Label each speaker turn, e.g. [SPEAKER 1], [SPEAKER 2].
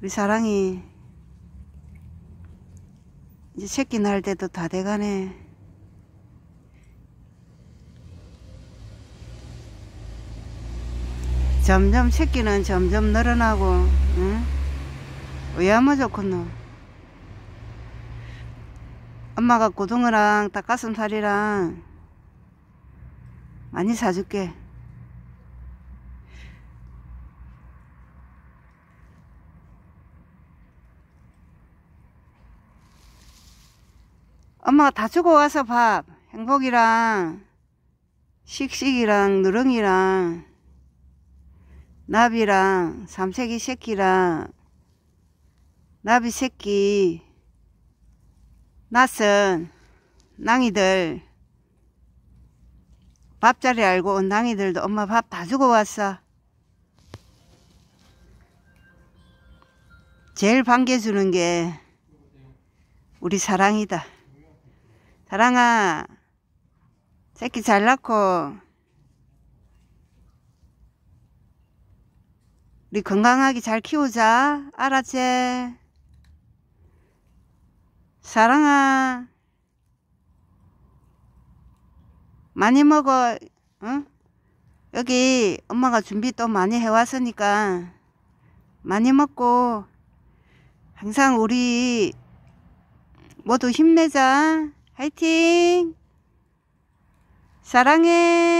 [SPEAKER 1] 우리 사랑이 이제 새끼 날 때도 다 돼가네 점점 새끼는 점점 늘어나고 응? 왜하면 좋겠노 엄마가 고등어랑 닭가슴살이랑 많이 사줄게 엄마가 다 주고 와서 밥 행복이랑 식식이랑 누렁이랑 나비랑 삼색이 새끼랑 나비 새끼 낯선 낭이들 밥자리 알고 온 낭이들도 엄마 밥 다 주고 왔어 제일 반겨주는 게 우리 사랑이다 사랑아 새끼 잘 낳고 우리 건강하게 잘 키우자 알았지? 사랑아 많이 먹어 응? 여기 엄마가 준비 또 많이 해왔으니까 많이 먹고 항상 우리 모두 힘내자 화이팅! 사랑해!